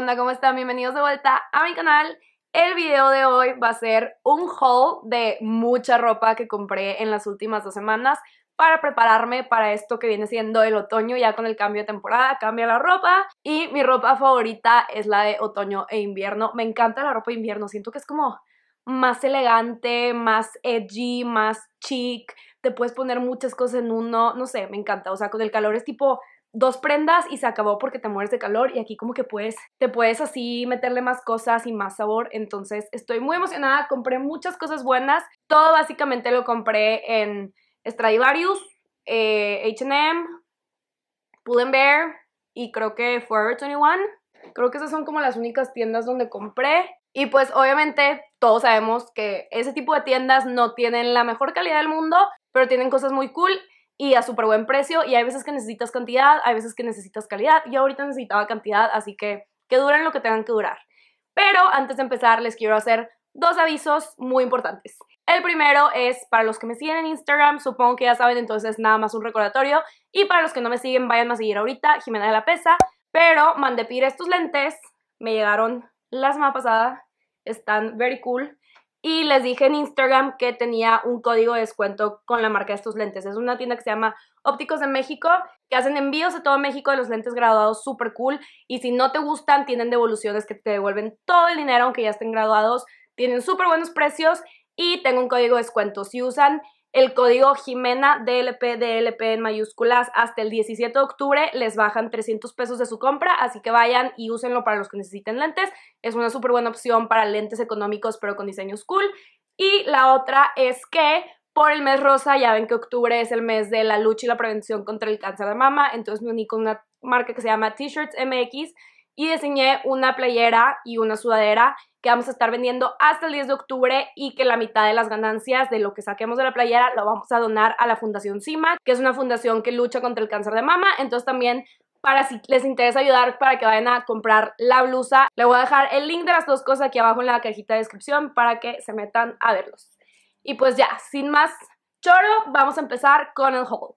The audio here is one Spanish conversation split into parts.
onda? ¿Cómo están? Bienvenidos de vuelta a mi canal. El video de hoy va a ser un haul de mucha ropa que compré en las últimas dos semanas para prepararme para esto que viene siendo el otoño, ya con el cambio de temporada, cambia la ropa y mi ropa favorita es la de otoño e invierno. Me encanta la ropa de invierno, siento que es como más elegante, más edgy, más chic, te puedes poner muchas cosas en uno, no sé, me encanta, o sea, con el calor es tipo dos prendas y se acabó porque te mueres de calor y aquí como que puedes, te puedes así meterle más cosas y más sabor. Entonces estoy muy emocionada, compré muchas cosas buenas. Todo básicamente lo compré en Stradivarius, H&M, eh, Pull&Bear Bear y creo que Forever 21. Creo que esas son como las únicas tiendas donde compré. Y pues obviamente todos sabemos que ese tipo de tiendas no tienen la mejor calidad del mundo, pero tienen cosas muy cool y a súper buen precio. Y hay veces que necesitas cantidad, hay veces que necesitas calidad. y ahorita necesitaba cantidad, así que que duren lo que tengan que durar. Pero antes de empezar, les quiero hacer dos avisos muy importantes. El primero es para los que me siguen en Instagram, supongo que ya saben, entonces nada más un recordatorio. Y para los que no me siguen, vayan a seguir ahorita, Jimena de la Pesa. Pero mandé pedir estos lentes, me llegaron la semana pasada, están very cool. Y les dije en Instagram que tenía un código de descuento con la marca de estos lentes. Es una tienda que se llama Ópticos de México, que hacen envíos a todo México de los lentes graduados súper cool. Y si no te gustan, tienen devoluciones que te devuelven todo el dinero aunque ya estén graduados. Tienen súper buenos precios y tengo un código de descuento. Si usan el código Jimena DLP DLP en mayúsculas hasta el 17 de octubre les bajan 300 pesos de su compra, así que vayan y úsenlo para los que necesiten lentes. Es una súper buena opción para lentes económicos pero con diseños cool. Y la otra es que por el mes rosa, ya ven que octubre es el mes de la lucha y la prevención contra el cáncer de mama, entonces me uní con una marca que se llama T-Shirts MX y diseñé una playera y una sudadera que vamos a estar vendiendo hasta el 10 de octubre y que la mitad de las ganancias de lo que saquemos de la playera lo vamos a donar a la Fundación CIMA, que es una fundación que lucha contra el cáncer de mama. Entonces también para si les interesa ayudar para que vayan a comprar la blusa, le voy a dejar el link de las dos cosas aquí abajo en la cajita de descripción para que se metan a verlos. Y pues ya, sin más choro, vamos a empezar con el haul.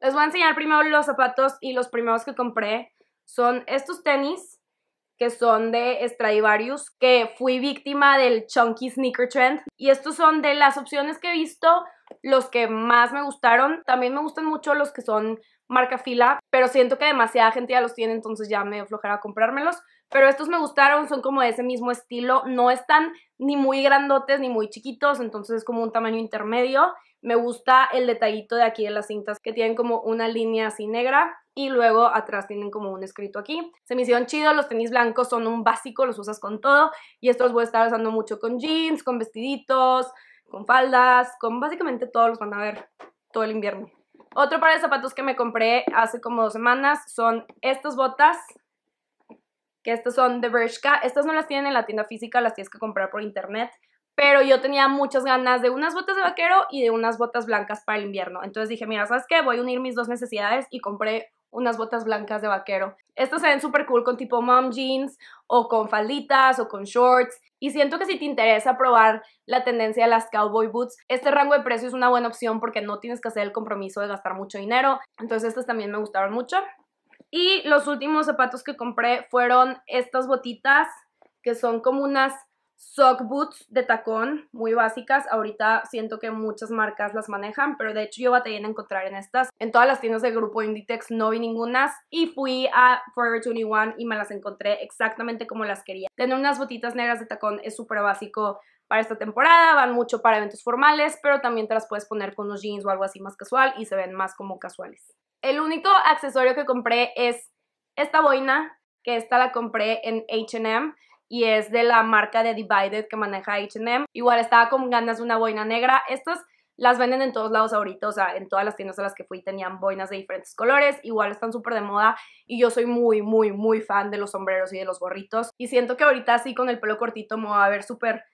Les voy a enseñar primero los zapatos y los primeros que compré son estos tenis que son de Stradivarius, que fui víctima del chunky sneaker trend. Y estos son de las opciones que he visto, los que más me gustaron. También me gustan mucho los que son marca fila, pero siento que demasiada gente ya los tiene, entonces ya me aflojará comprármelos. Pero estos me gustaron, son como de ese mismo estilo, no están ni muy grandotes ni muy chiquitos, entonces es como un tamaño intermedio. Me gusta el detallito de aquí de las cintas que tienen como una línea así negra y luego atrás tienen como un escrito aquí. Se me hicieron chidos, los tenis blancos son un básico, los usas con todo y estos voy a estar usando mucho con jeans, con vestiditos, con faldas, con básicamente todos los van a ver todo el invierno. Otro par de zapatos que me compré hace como dos semanas son estas botas, que estas son de Bershka. Estas no las tienen en la tienda física, las tienes que comprar por internet pero yo tenía muchas ganas de unas botas de vaquero y de unas botas blancas para el invierno. Entonces dije, mira, ¿sabes qué? Voy a unir mis dos necesidades y compré unas botas blancas de vaquero. Estas se ven súper cool con tipo mom jeans o con falditas o con shorts. Y siento que si te interesa probar la tendencia de las cowboy boots, este rango de precio es una buena opción porque no tienes que hacer el compromiso de gastar mucho dinero. Entonces estas también me gustaron mucho. Y los últimos zapatos que compré fueron estas botitas que son como unas sock boots de tacón, muy básicas. Ahorita siento que muchas marcas las manejan, pero de hecho yo batallé en encontrar en estas. En todas las tiendas del grupo Inditex no vi ningunas y fui a Forever 21 y me las encontré exactamente como las quería. Tener unas botitas negras de tacón es súper básico para esta temporada, van mucho para eventos formales, pero también te las puedes poner con unos jeans o algo así más casual y se ven más como casuales. El único accesorio que compré es esta boina, que esta la compré en H&M y es de la marca de Divided que maneja HM. Igual estaba con ganas de una boina negra. Estas las venden en todos lados ahorita, o sea, en todas las tiendas a las que fui tenían boinas de diferentes colores, igual están súper de moda y yo soy muy, muy, muy fan de los sombreros y de los gorritos. Y siento que ahorita así con el pelo cortito me va a ver súper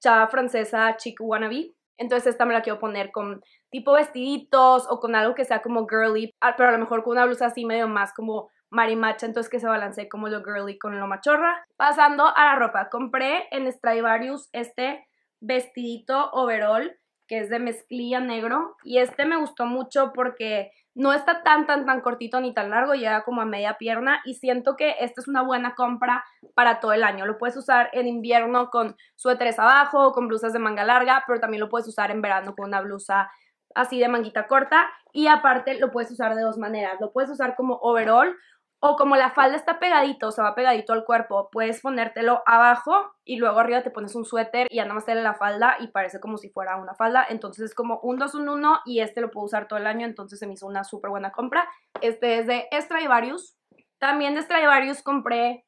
chava francesa, chic wannabe. Entonces esta me la quiero poner con tipo vestiditos o con algo que sea como girly, ah, pero a lo mejor con una blusa así medio más como marimacha, entonces que se balancee como lo girly con lo machorra. Pasando a la ropa, compré en Stradivarius este vestidito overall que es de mezclilla negro y este me gustó mucho porque no está tan tan tan cortito ni tan largo, llega como a media pierna y siento que esta es una buena compra para todo el año. Lo puedes usar en invierno con suéteres abajo o con blusas de manga larga, pero también lo puedes usar en verano con una blusa así de manguita corta y aparte lo puedes usar de dos maneras. Lo puedes usar como overall o como la falda está pegadito, o sea, va pegadito al cuerpo, puedes ponértelo abajo y luego arriba te pones un suéter y ya nada más sale la falda y parece como si fuera una falda. Entonces es como un 2, 1 1 y este lo puedo usar todo el año, entonces se me hizo una súper buena compra. Este es de Stradivarius. También de Stradivarius compré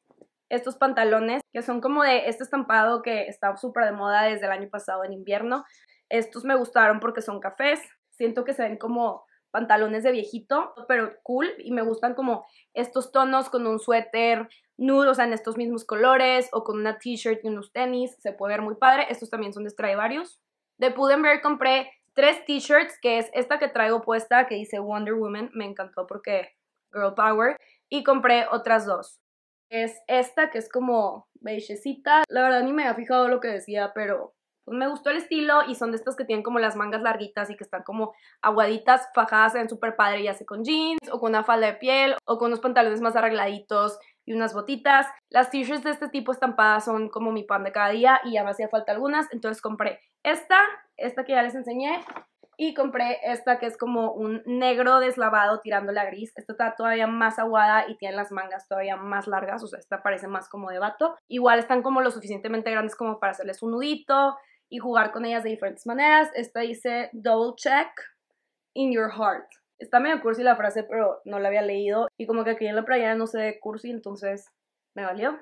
estos pantalones que son como de este estampado que está súper de moda desde el año pasado en invierno. Estos me gustaron porque son cafés. Siento que se ven como pantalones de viejito, pero cool, y me gustan como estos tonos con un suéter nude, o sea, en estos mismos colores, o con una t-shirt y unos tenis, se puede ver muy padre, estos también son de varios De Pudenberg compré tres t-shirts, que es esta que traigo puesta, que dice Wonder Woman, me encantó porque Girl Power, y compré otras dos. Es esta que es como beigecita, la verdad ni me había fijado lo que decía, pero me gustó el estilo y son de estas que tienen como las mangas larguitas y que están como aguaditas, fajadas, en súper padre, ya sea con jeans o con una falda de piel o con unos pantalones más arregladitos y unas botitas. Las t-shirts de este tipo estampadas son como mi pan de cada día y ya me hacía falta algunas, entonces compré esta, esta que ya les enseñé y compré esta que es como un negro deslavado tirándole a gris. Esta está todavía más aguada y tiene las mangas todavía más largas, o sea, esta parece más como de vato. Igual están como lo suficientemente grandes como para hacerles un nudito, y jugar con ellas de diferentes maneras. Esta dice double check in your heart. Está medio cursi la frase, pero no la había leído y como que aquí en la playa no sé de cursi, entonces me valió.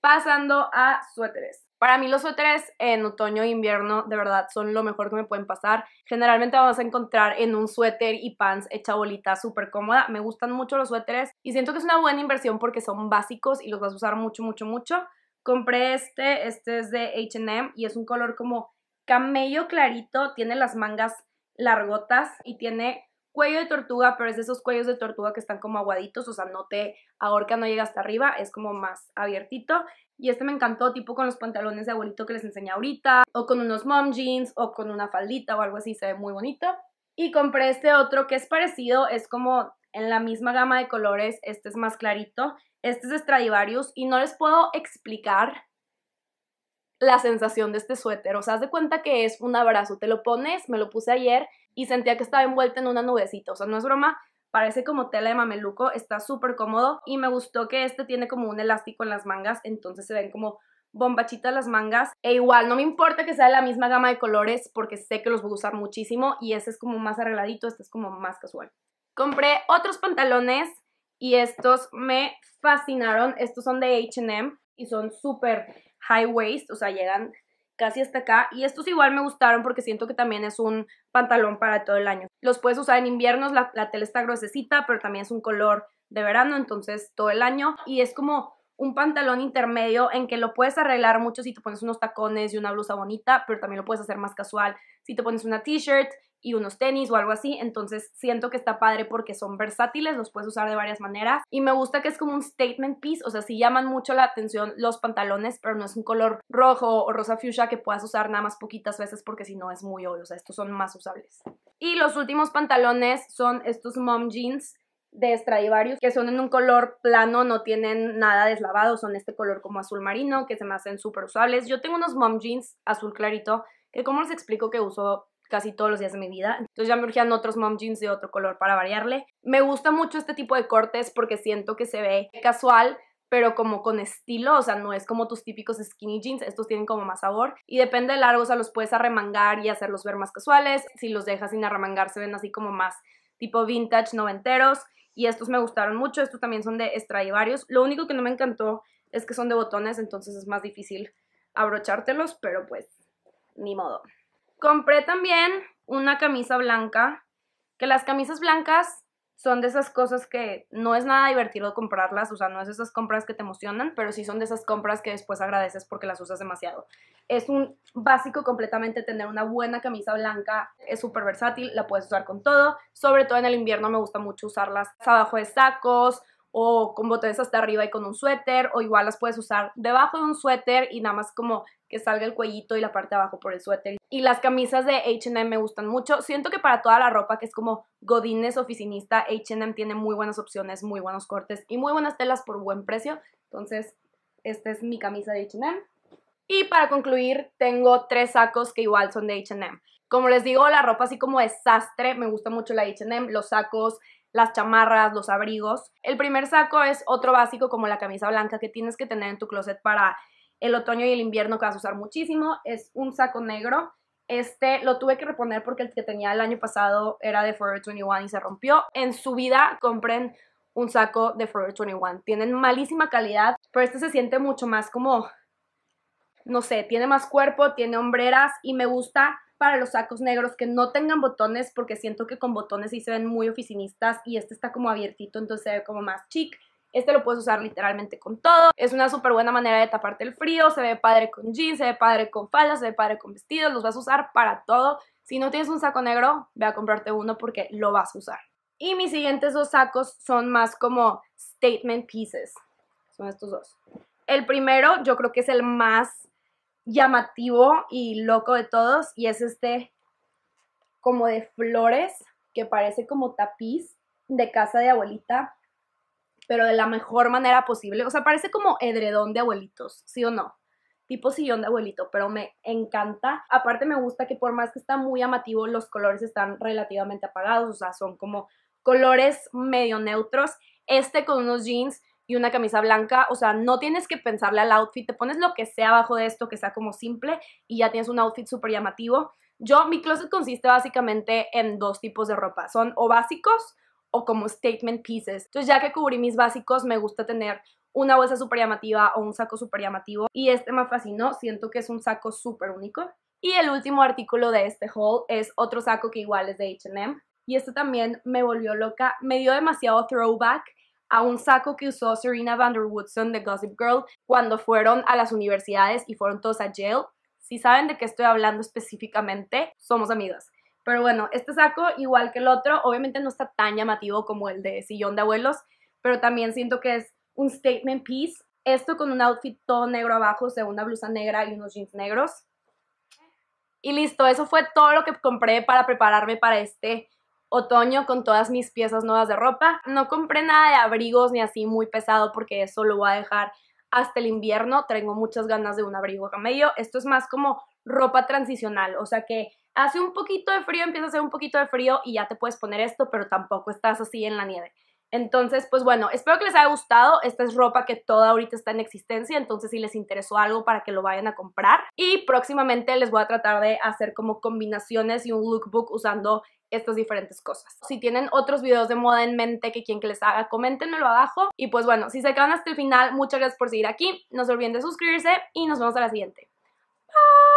Pasando a suéteres. Para mí los suéteres en otoño e invierno de verdad son lo mejor que me pueden pasar. Generalmente vamos a encontrar en un suéter y pants hecha bolita súper cómoda. Me gustan mucho los suéteres y siento que es una buena inversión porque son básicos y los vas a usar mucho, mucho, mucho compré este, este es de HM y es un color como camello clarito, tiene las mangas largotas y tiene cuello de tortuga, pero es de esos cuellos de tortuga que están como aguaditos, o sea, no te ahorca, no llega hasta arriba, es como más abiertito. Y este me encantó, tipo con los pantalones de abuelito que les enseñé ahorita, o con unos mom jeans, o con una faldita o algo así, se ve muy bonito. Y compré este otro que es parecido, es como en la misma gama de colores, este es más clarito, este es Stradivarius y no les puedo explicar la sensación de este suéter, o sea, haz de cuenta que es un abrazo, te lo pones, me lo puse ayer y sentía que estaba envuelta en una nubecita, o sea, no es broma, parece como tela de mameluco, está súper cómodo y me gustó que este tiene como un elástico en las mangas, entonces se ven como bombachitas las mangas e igual no me importa que sea de la misma gama de colores porque sé que los voy a usar muchísimo y este es como más arregladito, este es como más casual. Compré otros pantalones y estos me fascinaron. Estos son de H&M y son súper high waist, o sea, llegan casi hasta acá. Y estos igual me gustaron porque siento que también es un pantalón para todo el año. Los puedes usar en inviernos, la, la tela está gruesecita, pero también es un color de verano, entonces todo el año. Y es como un pantalón intermedio en que lo puedes arreglar mucho si te pones unos tacones y una blusa bonita, pero también lo puedes hacer más casual si te pones una t-shirt y unos tenis o algo así. Entonces siento que está padre porque son versátiles, los puedes usar de varias maneras. Y me gusta que es como un statement piece, o sea, sí llaman mucho la atención los pantalones, pero no es un color rojo o rosa fuchsia que puedas usar nada más poquitas veces porque si no es muy obvio. O sea, estos son más usables. Y los últimos pantalones son estos mom jeans de Stradivarius, que son en un color plano, no tienen nada deslavado, son este color como azul marino, que se me hacen súper usables. Yo tengo unos mom jeans azul clarito, que como les explico que uso casi todos los días de mi vida. Entonces ya me urgían otros mom jeans de otro color para variarle. Me gusta mucho este tipo de cortes porque siento que se ve casual, pero como con estilo, o sea, no es como tus típicos skinny jeans, estos tienen como más sabor y depende de largo, o sea, los puedes arremangar y hacerlos ver más casuales, si los dejas sin arremangar se ven así como más tipo vintage, noventeros y estos me gustaron mucho, estos también son de varios lo único que no me encantó es que son de botones, entonces es más difícil abrochártelos, pero pues ni modo. Compré también una camisa blanca, que las camisas blancas son de esas cosas que no es nada divertido comprarlas, o sea, no es esas compras que te emocionan, pero sí son de esas compras que después agradeces porque las usas demasiado. Es un básico completamente tener una buena camisa blanca, es súper versátil, la puedes usar con todo, sobre todo en el invierno me gusta mucho usarlas abajo de sacos, o con botones hasta arriba y con un suéter, o igual las puedes usar debajo de un suéter y nada más como que salga el cuellito y la parte de abajo por el suéter. Y las camisas de H&M me gustan mucho. Siento que para toda la ropa que es como godines oficinista, H&M tiene muy buenas opciones, muy buenos cortes y muy buenas telas por buen precio. Entonces, esta es mi camisa de H&M. Y para concluir, tengo tres sacos que igual son de H&M. Como les digo, la ropa así como es sastre, me gusta mucho la H&M, los sacos, las chamarras, los abrigos. El primer saco es otro básico como la camisa blanca que tienes que tener en tu closet para el otoño y el invierno que vas a usar muchísimo. Es un saco negro. Este lo tuve que reponer porque el que tenía el año pasado era de Forever 21 y se rompió. En su vida compren un saco de Forever 21. Tienen malísima calidad, pero este se siente mucho más como, no sé, tiene más cuerpo, tiene hombreras y me gusta para los sacos negros que no tengan botones, porque siento que con botones sí se ven muy oficinistas y este está como abiertito, entonces se ve como más chic. Este lo puedes usar literalmente con todo. Es una súper buena manera de taparte el frío. Se ve padre con jeans, se ve padre con faldas, se ve padre con vestidos. Los vas a usar para todo. Si no tienes un saco negro, ve a comprarte uno porque lo vas a usar. Y mis siguientes dos sacos son más como statement pieces. Son estos dos. El primero yo creo que es el más llamativo y loco de todos y es este como de flores que parece como tapiz de casa de abuelita, pero de la mejor manera posible. O sea, parece como edredón de abuelitos, ¿sí o no? Tipo sillón de abuelito, pero me encanta. Aparte me gusta que por más que está muy llamativo, los colores están relativamente apagados, o sea, son como colores medio neutros. Este con unos jeans y una camisa blanca. O sea, no tienes que pensarle al outfit. Te pones lo que sea abajo de esto, que sea como simple, y ya tienes un outfit súper llamativo. Yo, mi closet consiste básicamente en dos tipos de ropa. Son o básicos o como statement pieces. Entonces, ya que cubrí mis básicos, me gusta tener una bolsa súper llamativa o un saco súper llamativo. Y este me fascinó, siento que es un saco súper único. Y el último artículo de este haul es otro saco que igual es de H&M. Y esto también me volvió loca, me dio demasiado throwback a un saco que usó Serena van der Woodson de Gossip Girl cuando fueron a las universidades y fueron todos a jail. Si saben de qué estoy hablando específicamente, somos amigas. Pero bueno, este saco, igual que el otro, obviamente no está tan llamativo como el de sillón de abuelos, pero también siento que es un statement piece. Esto con un outfit todo negro abajo, o sea, una blusa negra y unos jeans negros. Y listo, eso fue todo lo que compré para prepararme para este otoño con todas mis piezas nuevas de ropa. No compré nada de abrigos ni así muy pesado porque eso lo voy a dejar hasta el invierno. Tengo muchas ganas de un abrigo camello. Esto es más como ropa transicional, o sea que hace un poquito de frío, empieza a hacer un poquito de frío y ya te puedes poner esto, pero tampoco estás así en la nieve. Entonces, pues bueno, espero que les haya gustado. Esta es ropa que toda ahorita está en existencia, entonces si les interesó algo para que lo vayan a comprar. Y próximamente les voy a tratar de hacer como combinaciones y un lookbook usando estas diferentes cosas. Si tienen otros videos de moda en mente que quien que les haga, coméntenmelo abajo. Y pues bueno, si se quedan hasta el final, muchas gracias por seguir aquí. No se olviden de suscribirse y nos vemos a la siguiente. Bye.